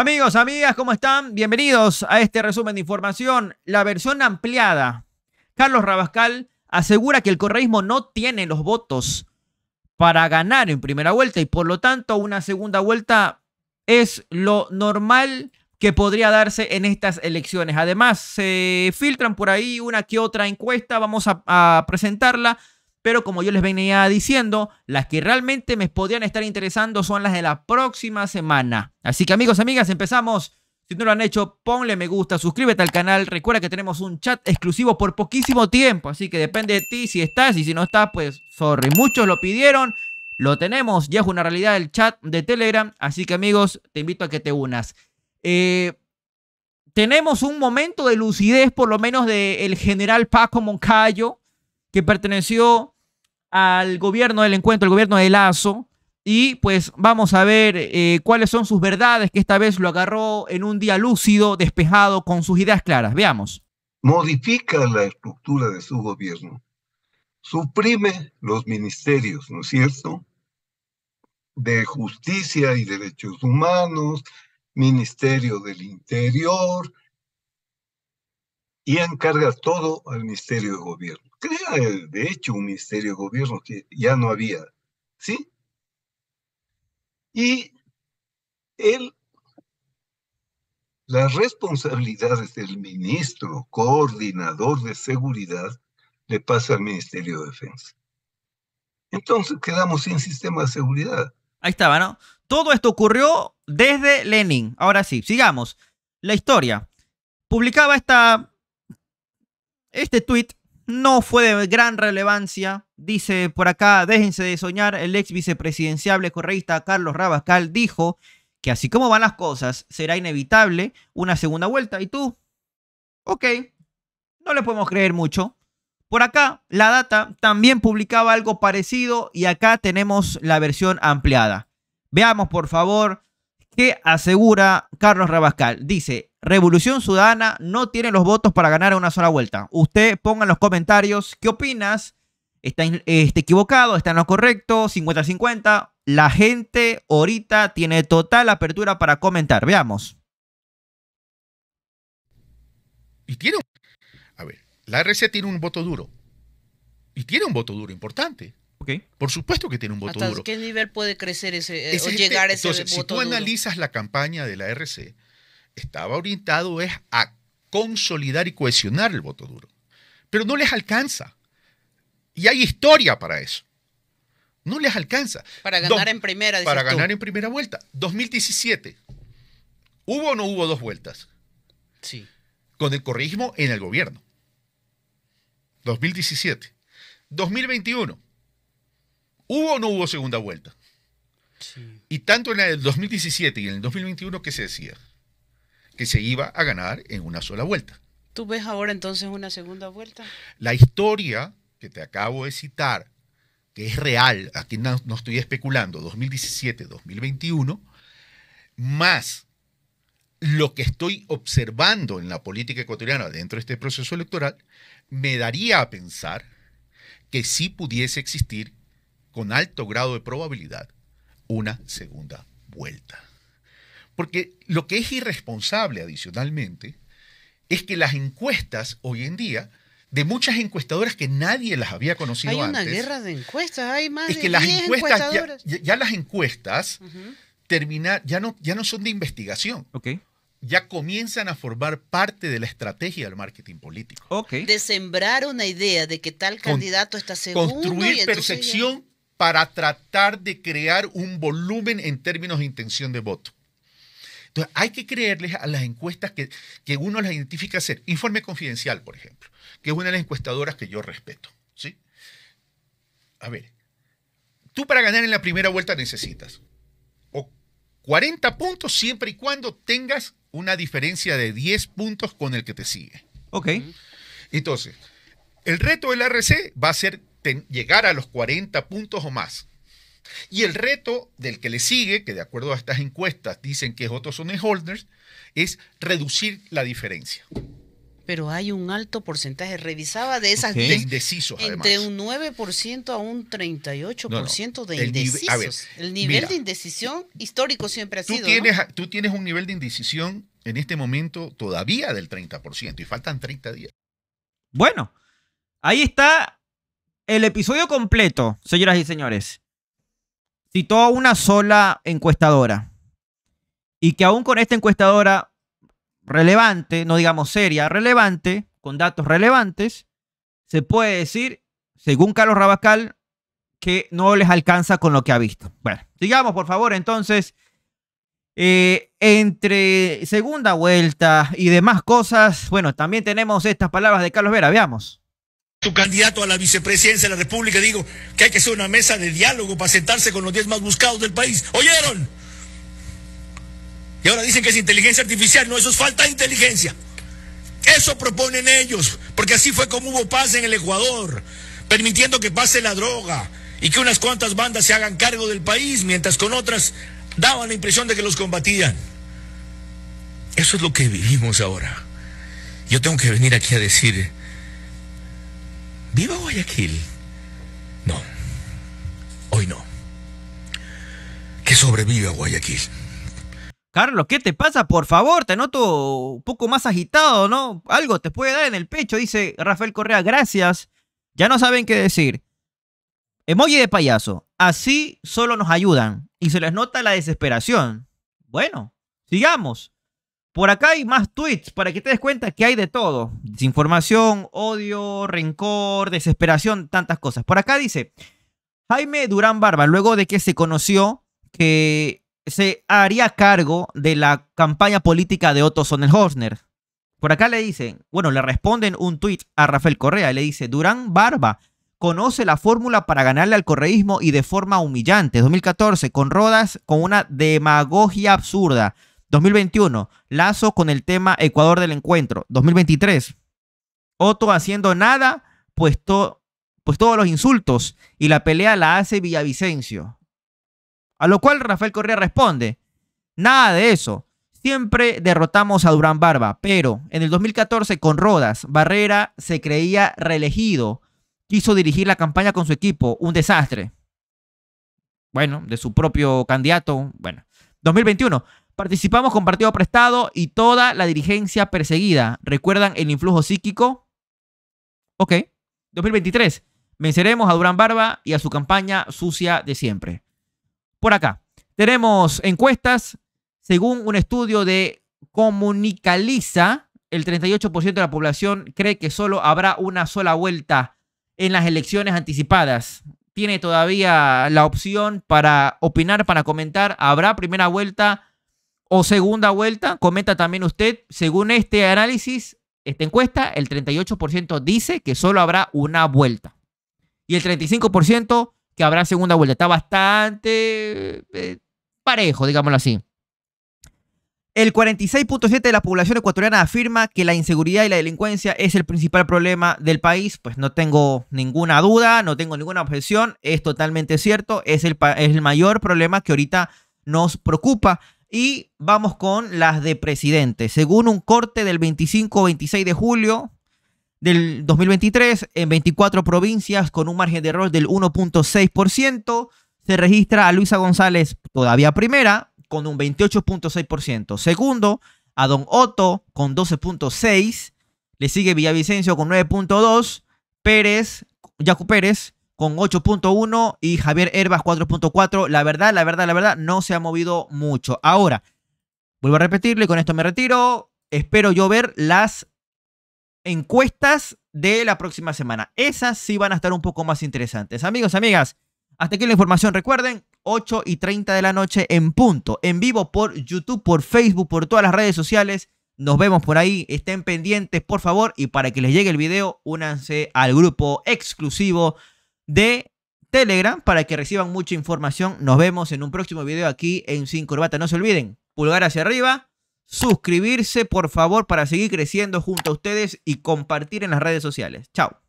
Amigos, amigas, ¿cómo están? Bienvenidos a este resumen de información. La versión ampliada. Carlos Rabascal asegura que el correísmo no tiene los votos para ganar en primera vuelta y por lo tanto una segunda vuelta es lo normal que podría darse en estas elecciones. Además, se filtran por ahí una que otra encuesta, vamos a, a presentarla pero como yo les venía diciendo, las que realmente me podían estar interesando son las de la próxima semana. Así que amigos, amigas, empezamos. Si no lo han hecho, ponle me gusta, suscríbete al canal. Recuerda que tenemos un chat exclusivo por poquísimo tiempo, así que depende de ti si estás y si no estás, pues sorry. Muchos lo pidieron, lo tenemos, ya es una realidad el chat de Telegram, así que amigos, te invito a que te unas. Eh, tenemos un momento de lucidez, por lo menos del general Paco Moncayo, que perteneció al gobierno del encuentro, al gobierno de Lazo. Y pues vamos a ver eh, cuáles son sus verdades, que esta vez lo agarró en un día lúcido, despejado, con sus ideas claras. Veamos. Modifica la estructura de su gobierno. Suprime los ministerios, ¿no es cierto? De justicia y derechos humanos, Ministerio del Interior, y encarga todo al Ministerio de Gobierno crea eh, de hecho un ministerio de gobierno que ya no había, ¿sí? Y él, las responsabilidades del ministro coordinador de seguridad le pasa al Ministerio de Defensa. Entonces quedamos sin sistema de seguridad. Ahí estaba, ¿no? Todo esto ocurrió desde Lenin. Ahora sí, sigamos. La historia. Publicaba esta, este tweet no fue de gran relevancia. Dice por acá, déjense de soñar, el ex vicepresidenciable correísta Carlos Rabascal dijo que así como van las cosas, será inevitable una segunda vuelta. ¿Y tú? Ok, no le podemos creer mucho. Por acá, la data también publicaba algo parecido y acá tenemos la versión ampliada. Veamos, por favor, qué asegura Carlos Rabascal. Dice, Revolución sudana no tiene los votos para ganar una sola vuelta. Usted ponga en los comentarios qué opinas. ¿Está, este, equivocado? ¿Está en lo correcto? ¿50-50? La gente ahorita tiene total apertura para comentar. Veamos. Y tiene. A ver, la RC tiene un voto duro. Y tiene un voto duro importante. Okay. Por supuesto que tiene un voto duro. qué nivel puede crecer ese, o este, llegar a ese entonces, Si tú analizas la campaña de la RC, estaba orientado es a consolidar y cohesionar el voto duro. Pero no les alcanza. Y hay historia para eso. No les alcanza. Para ganar en primera. Para ganar en primera vuelta. 2017. ¿Hubo o no hubo dos vueltas? Sí. Con el corrismo en el gobierno. 2017. 2021. ¿Hubo o no hubo segunda vuelta? Sí. Y tanto en el 2017 y en el 2021, ¿qué se decía? que se iba a ganar en una sola vuelta. ¿Tú ves ahora entonces una segunda vuelta? La historia que te acabo de citar, que es real, aquí no, estoy especulando, 2017-2021, más lo que estoy observando en la política ecuatoriana dentro de este proceso electoral, me daría a pensar que sí pudiese existir con alto grado de probabilidad una segunda vuelta. Porque lo que es irresponsable adicionalmente es que las encuestas hoy en día de muchas encuestadoras que nadie las había conocido antes. Hay una guerra de encuestas, hay más es que las encuestas ya, las encuestas ya no ya no son de investigación. ¿ok? Ya comienzan a formar parte de la estrategia del marketing político. ¿ok? De sembrar una idea de que tal candidato está seguro. Construir percepción para tratar de crear un volumen en términos de intención de voto. Entonces, hay que creerles a las encuestas que, uno las identifica hacer. Informe confidencial, por ejemplo, que es una de las encuestadoras que yo respeto. ¿sí? A ver, tú para ganar en la primera vuelta necesitas o 40 puntos siempre y cuando tengas una diferencia de 10 puntos con el que te sigue. Ok. Entonces, el reto del RC va a ser llegar a los 40 puntos o más. Y el reto del que le sigue, que de acuerdo a estas encuestas dicen que es son Holders, es reducir la diferencia. Pero hay un alto porcentaje. Revisaba de esas de indecisos, además. un 9% a un 38% de indecisos. el nivel de indecisión histórico siempre ha sido. Tú tienes un nivel de indecisión en este momento todavía del 30% y faltan 30 días. Bueno, ahí está el episodio completo, señoras y señores citó a una sola encuestadora y que aún con esta encuestadora relevante, no digamos seria, relevante, con datos relevantes, se puede decir, según Carlos Rabascal, que no les alcanza con lo que ha visto. Bueno, digamos por favor entonces, eh, entre segunda vuelta y demás cosas, bueno, también tenemos estas palabras de Carlos Vera, veamos. Tu candidato a la vicepresidencia de la República, digo que hay que hacer una mesa de diálogo para sentarse con los 10 más buscados del país. ¿Oyeron? Y ahora dicen que es inteligencia artificial. No, eso es falta de inteligencia. Eso proponen ellos, porque así fue como hubo paz en el Ecuador, permitiendo que pase la droga y que unas cuantas bandas se hagan cargo del país, mientras con otras daban la impresión de que los combatían. Eso es lo que vivimos ahora. Yo tengo que venir aquí a decir ¿Viva Guayaquil? No, hoy no. Que sobreviva Guayaquil. Carlos, ¿qué te pasa? Por favor, te noto un poco más agitado, ¿no? Algo te puede dar en el pecho, dice Rafael Correa. Gracias. Ya no saben qué decir. Emoji de payaso. Así solo nos ayudan. Y se les nota la desesperación. Bueno, sigamos. Por acá hay más tweets para que te des cuenta que hay de todo. Desinformación, odio, rencor, desesperación, tantas cosas. Por acá dice Jaime Durán Barba, luego de que se conoció que se haría cargo de la campaña política de Otto Sonnenhorner. Por acá le dicen, bueno, le responden un tweet a Rafael Correa, y le dice, Durán Barba conoce la fórmula para ganarle al correísmo y de forma humillante. 2014, con Rodas, con una demagogia absurda. 2021, Lazo con el tema Ecuador del encuentro. 2023, Otto haciendo nada, pues, pues todos los insultos y la pelea la hace Villavicencio. A lo cual Rafael Correa responde, nada de eso. Siempre derrotamos a Durán Barba, pero en el 2014 con Rodas, Barrera se creía reelegido. Quiso dirigir la campaña con su equipo, un desastre. Bueno, de su propio candidato, bueno. 2021, Participamos con partido prestado y toda la dirigencia perseguida. ¿Recuerdan el influjo psíquico? Ok. 2023. Venceremos a Durán Barba y a su campaña sucia de siempre. Por acá. Tenemos encuestas. Según un estudio de Comunicaliza, el 38% de la población cree que solo habrá una sola vuelta en las elecciones anticipadas. Tiene todavía la opción para opinar, para comentar. ¿Habrá primera vuelta? o segunda vuelta. Comenta también usted, según este análisis, esta encuesta, el 38% dice que solo habrá una vuelta. Y el 35% que habrá segunda vuelta. Está bastante eh, parejo, digámoslo así. El 46.7% de la población ecuatoriana afirma que la inseguridad y la delincuencia es el principal problema del país. Pues no tengo ninguna duda, no tengo ninguna objeción. Es totalmente cierto. Es el, es el mayor problema que ahorita nos preocupa y vamos con las de presidente. Según un corte del 25-26 de julio del 2023, en 24 provincias con un margen de error del 1.6%, se registra a Luisa González todavía primera con un 28.6%. Segundo, a Don Otto con 12.6%. Le sigue Villavicencio con 9.2%. Pérez, Yacu Pérez con 8.1 y Javier Herbas 4.4. La verdad, la verdad, la verdad, no se ha movido mucho. Ahora, vuelvo a repetirle, y con esto me retiro. Espero yo ver las encuestas de la próxima semana. Esas sí van a estar un poco más interesantes. Amigos, amigas, hasta aquí la información. Recuerden, 8 y 30 de la noche en punto, en vivo por YouTube, por Facebook, por todas las redes sociales. Nos vemos por ahí, estén pendientes por favor y para que les llegue el video, únanse al grupo exclusivo de Telegram para que reciban mucha información. Nos vemos en un próximo video aquí en Sin Corbata. No se olviden, pulgar hacia arriba, suscribirse por favor para seguir creciendo junto a ustedes y compartir en las redes sociales. Chao.